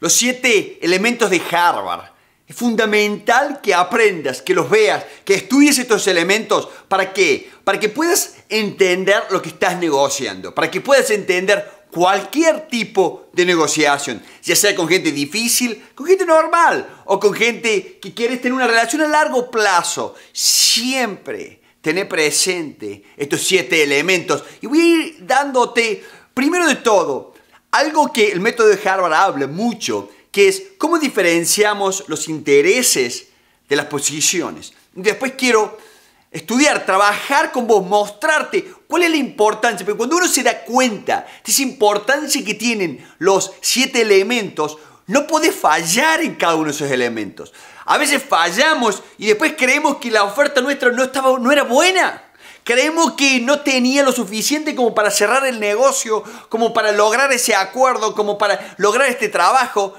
los siete elementos de Harvard. Es fundamental que aprendas, que los veas, que estudies estos elementos. ¿Para qué? Para que puedas entender lo que estás negociando, para que puedas entender cualquier tipo de negociación, ya sea con gente difícil, con gente normal o con gente que quieres tener una relación a largo plazo. Siempre tener presente estos siete elementos. Y voy a ir dándote, primero de todo, algo que el método de Harvard habla mucho, que es cómo diferenciamos los intereses de las posiciones. Después quiero estudiar, trabajar con vos, mostrarte cuál es la importancia. Pero cuando uno se da cuenta de esa importancia que tienen los siete elementos, no puede fallar en cada uno de esos elementos. A veces fallamos y después creemos que la oferta nuestra no, estaba, no era buena. Creemos que no tenía lo suficiente como para cerrar el negocio, como para lograr ese acuerdo, como para lograr este trabajo.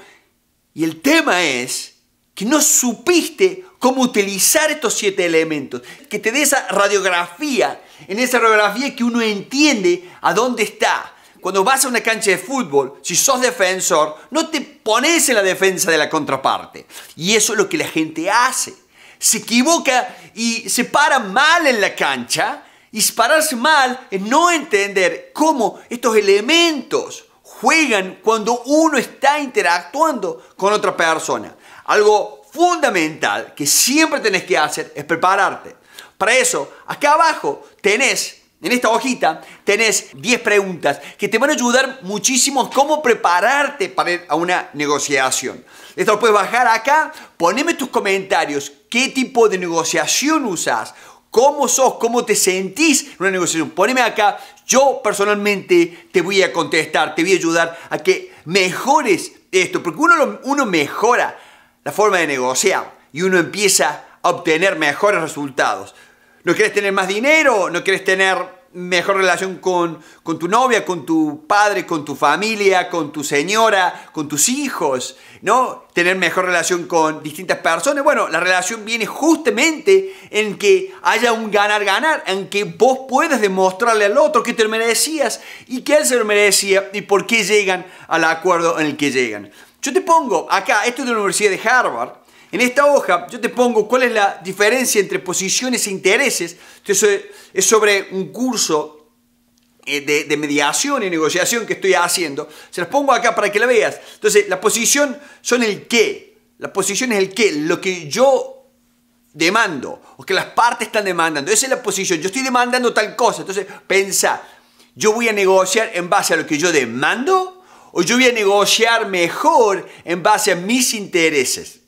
Y el tema es que no supiste cómo utilizar estos siete elementos, que te dé esa radiografía, en esa radiografía que uno entiende a dónde está. Cuando vas a una cancha de fútbol, si sos defensor, no te pones en la defensa de la contraparte. Y eso es lo que la gente hace se equivoca y se para mal en la cancha, y pararse mal es no entender cómo estos elementos juegan cuando uno está interactuando con otra persona. Algo fundamental que siempre tenés que hacer es prepararte. Para eso, acá abajo tenés en esta hojita tenés 10 preguntas que te van a ayudar muchísimo cómo prepararte para ir a una negociación. Esto lo puedes bajar acá. Poneme tus comentarios. ¿Qué tipo de negociación usas? ¿Cómo sos? ¿Cómo te sentís en una negociación? Poneme acá. Yo personalmente te voy a contestar, te voy a ayudar a que mejores esto. Porque uno, uno mejora la forma de negociar y uno empieza a obtener mejores resultados. ¿No quieres tener más dinero? ¿No quieres tener mejor relación con, con, tu novia, con tu padre, con tu familia, con tu señora, con tus hijos. ¿no? Tener mejor relación con distintas personas. Bueno, la relación viene justamente en que haya un ganar-ganar, en que vos puedas demostrarle al otro que te lo merecías y que él se lo merecía y por qué llegan al acuerdo en el que llegan. Yo te pongo acá, esto es de la Universidad de Harvard, en esta hoja yo te pongo cuál es la diferencia entre posiciones e intereses. Esto es sobre un curso eh, de, mediación y negociación que estoy haciendo, se las pongo acá para que la veas. Entonces, la posición son el qué. La posición es el qué, lo que yo demando o que las partes están demandando. Esa es la posición. Yo estoy demandando tal cosa. Entonces, pensa, yo voy a negociar en base a lo que yo demando o yo voy a negociar mejor en base a mis intereses.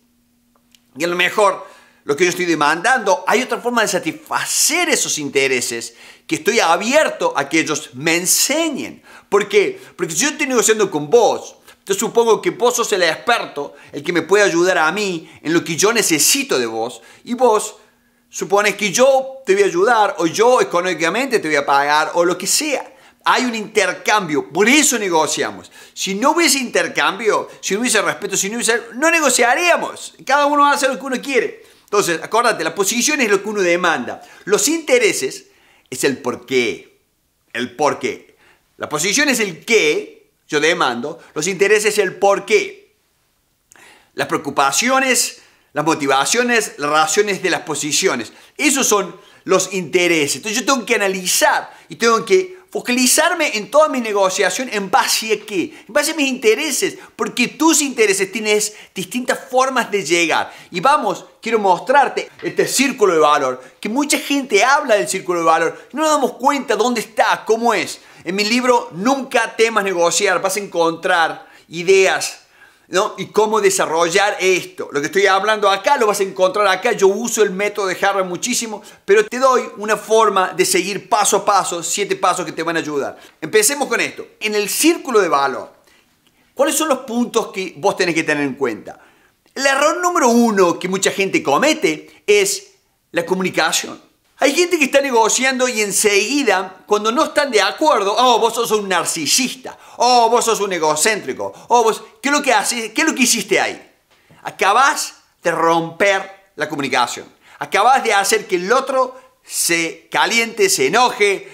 Y a lo mejor lo que yo estoy demandando, hay otra forma de satisfacer esos intereses que estoy abierto a que ellos me enseñen. porque Porque si yo estoy negociando con vos, yo supongo que vos sos el experto, el que me puede ayudar a mí en lo que yo necesito de vos, y vos supones que yo te voy a ayudar, o yo económicamente te voy a pagar, o lo que sea. Hay un intercambio, por eso negociamos. Si no hubiese intercambio, si no hubiese respeto, si no hubiese... No negociaríamos. Cada uno hace lo que uno quiere. Entonces, acuérdate, la posición es lo que uno demanda. Los intereses es el por qué. El por qué. La posición es el qué, yo demando, los intereses es el por qué. Las preocupaciones, las motivaciones, las razones de las posiciones. Esos son los intereses. Entonces yo tengo que analizar y tengo que focalizarme en toda mi negociación en base a qué? En base a mis intereses, porque tus intereses tienes distintas formas de llegar. Y vamos, quiero mostrarte este círculo de valor, que mucha gente habla del círculo de valor, no nos damos cuenta dónde está, cómo es. En mi libro Nunca temas negociar vas a encontrar ideas ¿no? y cómo desarrollar esto. Lo que estoy hablando acá lo vas a encontrar acá. Yo uso el método de Harvard muchísimo, pero te doy una forma de seguir paso a paso, siete pasos que te van a ayudar. Empecemos con esto. En el círculo de valor, ¿cuáles son los puntos que vos tenés que tener en cuenta? El error número uno que mucha gente comete es la comunicación. Hay gente que está negociando y enseguida, cuando no están de acuerdo, oh, vos sos un narcisista, oh, vos sos un egocéntrico, oh, vos, ¿qué es lo que haces? ¿Qué lo que hiciste ahí? Acabás de romper la comunicación. Acabás de hacer que el otro se caliente, se enoje.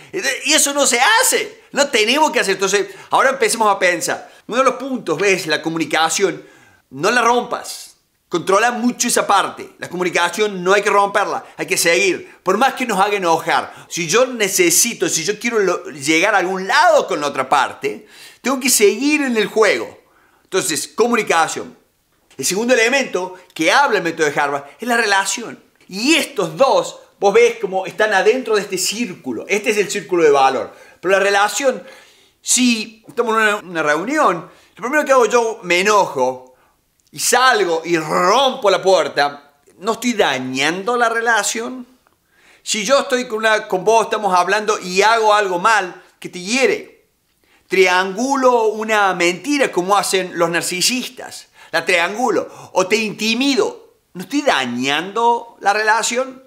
Y eso no se hace. No tenemos que hacer. Entonces, ahora empecemos a pensar. Uno de los puntos, ves, la comunicación, no la rompas. Controla mucho esa parte. La comunicación no hay que romperla, hay que seguir. Por más que nos haga enojar, si yo necesito, si yo quiero llegar a algún lado con la otra parte, tengo que seguir en el juego. Entonces, comunicación. El segundo elemento que habla el método de Harvard es la relación. Y estos dos, vos ves cómo están adentro de este círculo. Este es el círculo de valor. Pero la relación, si estamos en una reunión, lo primero que hago yo me enojo, y salgo y rompo la puerta, no estoy dañando la relación. Si yo estoy con, una, con vos, estamos hablando y hago algo mal que te hiere, triangulo una mentira como hacen los narcisistas, la triangulo, o te intimido, no estoy dañando la relación.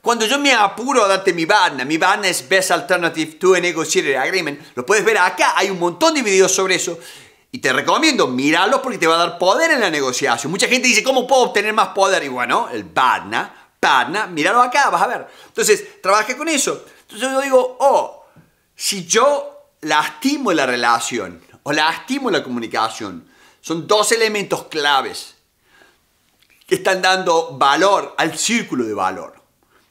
Cuando yo me apuro a darte mi ban mi ban es Best Alternative to a Negotiated Agreement, lo puedes ver acá, hay un montón de videos sobre eso y te recomiendo, mirarlos porque te va a dar poder en la negociación. Mucha gente dice, ¿cómo puedo obtener más poder? Y bueno, el BADNA, BADNA, míralo acá, vas a ver. Entonces, trabaja con eso. Entonces yo digo, oh, si yo lastimo la relación o lastimo la comunicación, son dos elementos claves que están dando valor al círculo de valor.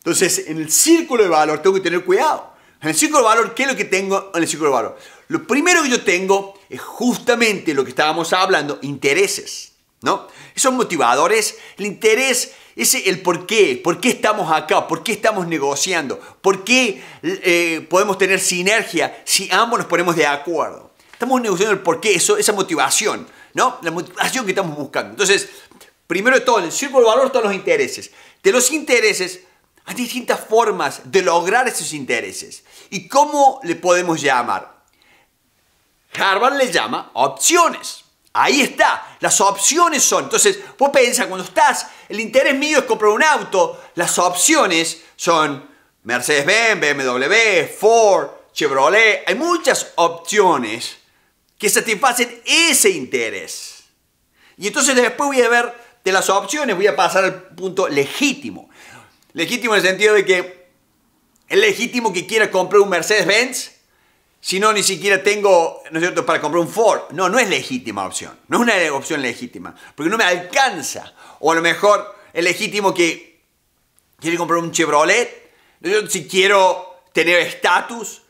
Entonces, en el círculo de valor tengo que tener cuidado. En el círculo de valor, ¿qué es lo que tengo en el círculo de valor? Lo primero que yo tengo es justamente lo que estábamos hablando, intereses, ¿no? Esos motivadores, el interés es el por qué, por qué estamos acá, por qué estamos negociando, por qué eh, podemos tener sinergia si ambos nos ponemos de acuerdo. Estamos negociando el por qué, esa motivación, ¿no? La motivación que estamos buscando. Entonces, primero de todo, sirve el círculo de valor todos los intereses. De los intereses, hay distintas formas de lograr esos intereses. ¿Y cómo le podemos llamar? Harvard le llama opciones. Ahí está, las opciones son. Entonces, vos pensás, cuando estás, el interés mío es comprar un auto, las opciones son Mercedes-Benz, BMW, Ford, Chevrolet. Hay muchas opciones que satisfacen ese interés. Y entonces después voy a ver de las opciones, voy a pasar al punto legítimo. Legítimo en el sentido de que es legítimo que quiera comprar un Mercedes-Benz si no, ni siquiera tengo, ¿no es cierto?, para comprar un Ford. No, no es legítima opción. No es una opción legítima. Porque no me alcanza. O a lo mejor es legítimo que quiere comprar un Chevrolet. ¿no Si quiero tener estatus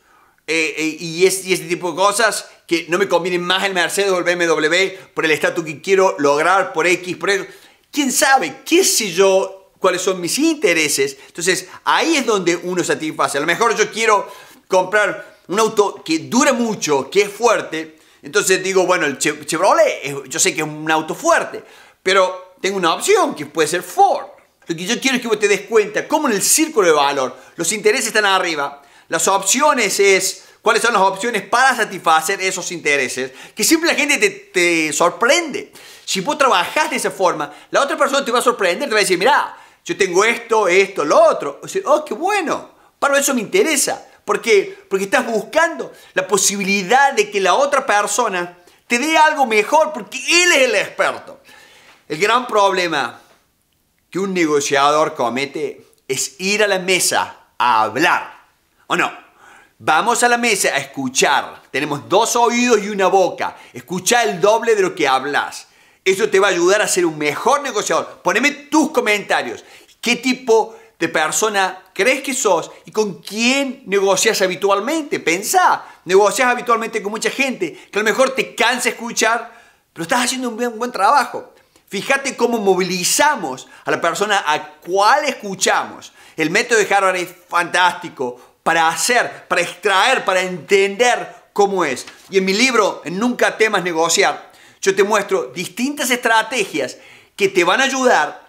eh, eh, y, es, este tipo de cosas que no me conviene más el Mercedes o el BMW por el estatus que quiero lograr, por X, por X. ¿Quién sabe? ¿Qué sé yo? ¿Cuáles son mis intereses? Entonces, ahí es donde uno satisface. A lo mejor yo quiero comprar un auto que dura mucho, que es fuerte, entonces digo, bueno, el Chevrolet, yo sé que es un auto fuerte, pero tengo una opción que puede ser Ford. Lo que yo quiero es que vos te des cuenta cómo en el círculo de valor los intereses están arriba, las opciones es cuáles son las opciones para satisfacer esos intereses, que siempre la gente te, sorprende. Si vos trabajás de esa forma, la otra persona te va a sorprender, te va a decir, mirá, yo tengo esto, esto, lo otro. O sea, oh, qué bueno, para eso me interesa. Porque, porque estás buscando la posibilidad de que la otra persona te dé algo mejor, porque él es el experto. El gran problema que un negociador comete es ir a la mesa a hablar, ¿o no? Vamos a la mesa a escuchar. Tenemos dos oídos y una boca. Escucha el doble de lo que hablas. Eso te va a ayudar a ser un mejor negociador. Poneme tus comentarios. ¿Qué tipo de persona crees que sos y con quién negocias habitualmente. Pensá, negocias habitualmente con mucha gente que a lo mejor te cansa escuchar, pero estás haciendo un buen, buen trabajo. Fíjate cómo movilizamos a la persona a cual escuchamos. El método de Harvard es fantástico para hacer, para extraer, para entender cómo es. Y en mi libro, Nunca temas negociar, yo te muestro distintas estrategias que te van a ayudar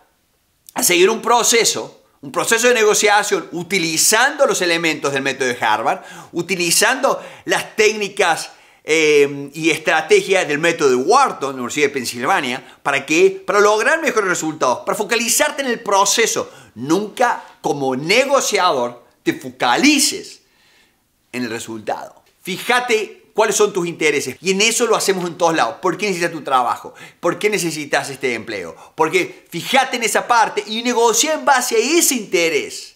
a seguir un proceso un proceso de negociación utilizando los elementos del método de Harvard, utilizando las técnicas eh, y estrategias del método de Wharton, Universidad de Pensilvania, ¿para que Para lograr mejores resultados, para focalizarte en el proceso. Nunca como negociador te focalices en el resultado. Fíjate cuáles son tus intereses. Y en eso lo hacemos en todos lados. ¿Por qué necesitas tu trabajo? ¿Por qué necesitas este empleo? Porque fíjate en esa parte y negocia en base a ese interés.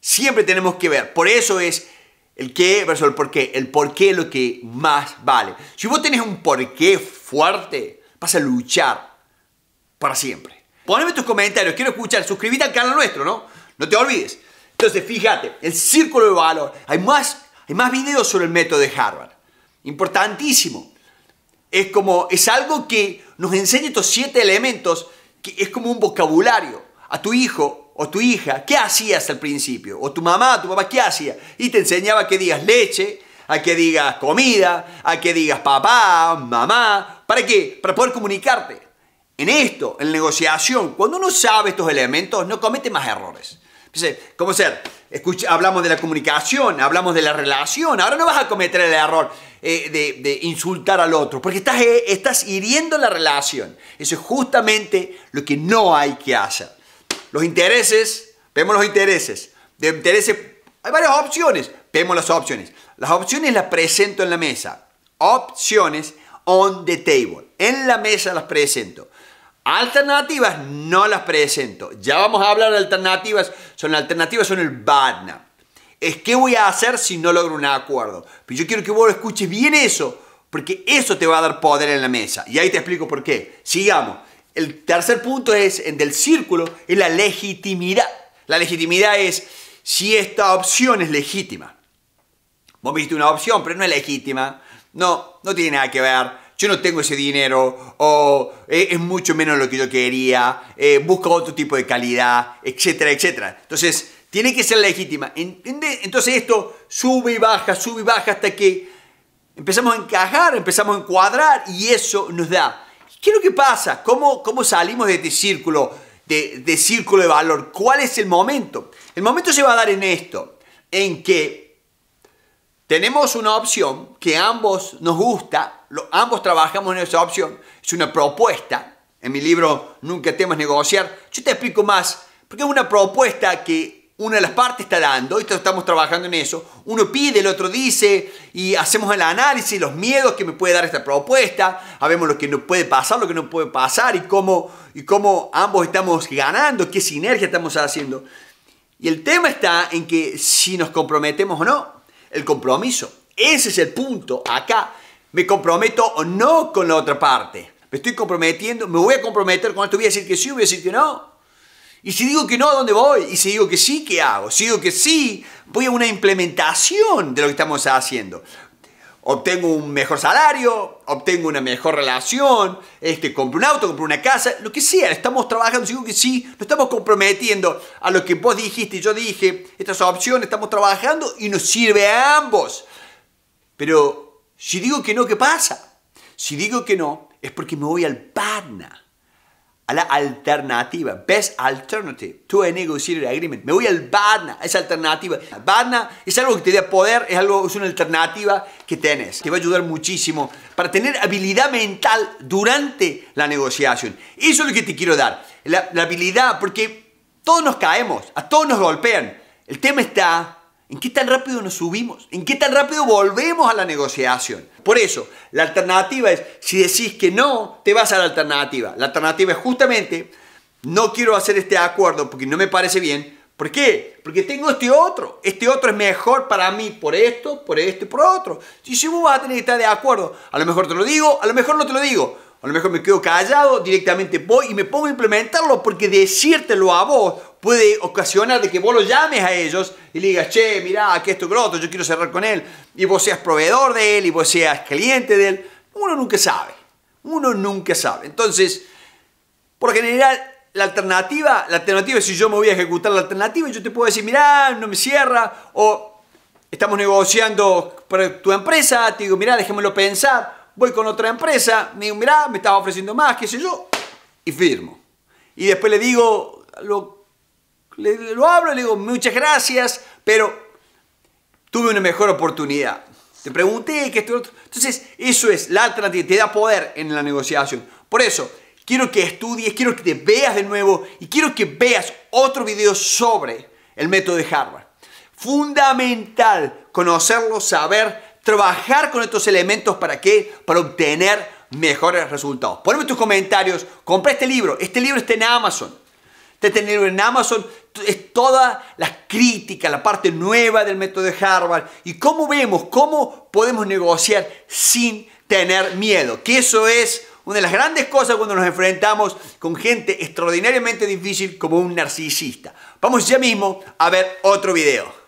Siempre tenemos que ver. Por eso es el qué versus el por qué. El por qué es lo que más vale. Si vos tenés un por qué fuerte, vas a luchar para siempre. Poneme tus comentarios, quiero escuchar. Suscríbete al canal nuestro, ¿no? No te olvides. Entonces, fíjate, el círculo de valor. Hay más, hay más videos sobre el método de Harvard importantísimo. Es como, es algo que nos enseña estos siete elementos, que es como un vocabulario. A tu hijo o tu hija, ¿qué hacías al principio? O tu mamá, tu papá, ¿qué hacía? Y te enseñaba que digas leche, a que digas comida, a que digas papá, mamá. ¿Para qué? Para poder comunicarte. En esto, en negociación, cuando uno sabe estos elementos, no comete más errores. Entonces, ¿cómo ser? hablamos de la comunicación, hablamos de la relación. Ahora no vas a cometer el error eh, de, insultar al otro, porque estás, eh, estás hiriendo la relación. Eso es justamente lo que no hay que hacer. Los intereses, vemos los intereses. De intereses, hay varias opciones. Vemos las opciones. Las opciones las presento en la mesa. Opciones on the table. En la mesa las presento. Alternativas no las presento. Ya vamos a hablar de alternativas. Son alternativas, son el badna. Es qué voy a hacer si no logro un acuerdo. Pero yo quiero que vos escuches bien eso, porque eso te va a dar poder en la mesa. Y ahí te explico por qué. Sigamos. El tercer punto es, en del círculo, es la legitimidad. La legitimidad es si esta opción es legítima. Vos viste una opción, pero no es legítima. No, no tiene nada que ver yo no tengo ese dinero, o eh, es mucho menos lo que yo quería, eh, busco busca otro tipo de calidad, etcétera, etcétera. Entonces, tiene que ser legítima. Entonces esto sube y baja, sube y baja hasta que empezamos a encajar, empezamos a encuadrar y eso nos da. ¿Qué es lo que pasa? ¿Cómo, cómo salimos de este círculo de, de círculo de valor? ¿Cuál es el momento? El momento se va a dar en esto, en que tenemos una opción que ambos nos gusta, ambos trabajamos en esa opción. Es una propuesta. En mi libro Nunca temas negociar. Yo te explico más, porque es una propuesta que una de las partes está dando, y estamos trabajando en eso. Uno pide, el otro dice, y hacemos el análisis, los miedos que me puede dar esta propuesta, sabemos lo que no puede pasar, lo que no puede pasar, y cómo, y cómo ambos estamos ganando, qué sinergia estamos haciendo. Y el tema está en que si nos comprometemos o no, el compromiso. Ese es el punto acá me comprometo o no con la otra parte. Me estoy comprometiendo, me voy a comprometer con esto, voy a decir que sí, voy a decir que no. Y si digo que no, ¿a dónde voy? Y si digo que sí, ¿qué hago? Si digo que sí, voy a una implementación de lo que estamos haciendo. Obtengo un mejor salario, obtengo una mejor relación, este, compro un auto, compro una casa, lo que sea. Estamos trabajando, si digo que sí, nos estamos comprometiendo a lo que vos dijiste y yo dije. Estas opciones estamos trabajando y nos sirve a ambos. Pero si digo que no, ¿qué pasa? Si digo que no, es porque me voy al badna, a la alternativa, best alternative, to a negotiated agreement. Me voy al BADNA, esa alternativa. BADNA es algo que te da poder, es, algo, es una alternativa que tienes. que va a ayudar muchísimo para tener habilidad mental durante la negociación. Eso es lo que te quiero dar, la habilidad, porque todos nos caemos, a todos nos golpean. El tema está ¿En qué tan rápido nos subimos? ¿En qué tan rápido volvemos a la negociación? Por eso, la alternativa es, si decís que no, te vas a la alternativa. La alternativa es justamente, no quiero hacer este acuerdo porque no me parece bien. ¿Por qué? Porque tengo este otro. Este otro es mejor para mí por esto, por esto y por otro. Si, si vos vas a tener que estar de acuerdo, a lo mejor te lo digo, a lo mejor no te lo digo. A lo mejor me quedo callado, directamente voy y me pongo a implementarlo porque decírtelo a vos puede ocasionar de que vos lo llames a ellos y le digas, che, mirá, que esto groto, yo quiero cerrar con él, y vos seas proveedor de él, y vos seas cliente de él. Uno nunca sabe, uno nunca sabe. Entonces, por general, la alternativa, la alternativa, si yo me voy a ejecutar la alternativa, yo te puedo decir, mirá, no me cierra, o estamos negociando para tu empresa, te digo, mirá, dejémoslo pensar, voy con otra empresa, me digo, mirá, me estaba ofreciendo más, qué sé yo, y firmo. Y después le digo, lo le, lo hablo le digo, muchas gracias, pero tuve una mejor oportunidad. Te pregunté que Entonces, eso es la alternativa, te da poder en la negociación. Por eso, quiero que estudies, quiero que te veas de nuevo y quiero que veas otro video sobre el método de Harvard. Fundamental conocerlo, saber, trabajar con estos elementos para qué? Para obtener mejores resultados. Ponme tus comentarios, compré este libro, este libro está en Amazon. Este libro en Amazon es toda la crítica, la parte nueva del método de Harvard y cómo vemos, cómo podemos negociar sin tener miedo, que eso es una de las grandes cosas cuando nos enfrentamos con gente extraordinariamente difícil como un narcisista. Vamos ya mismo a ver otro video.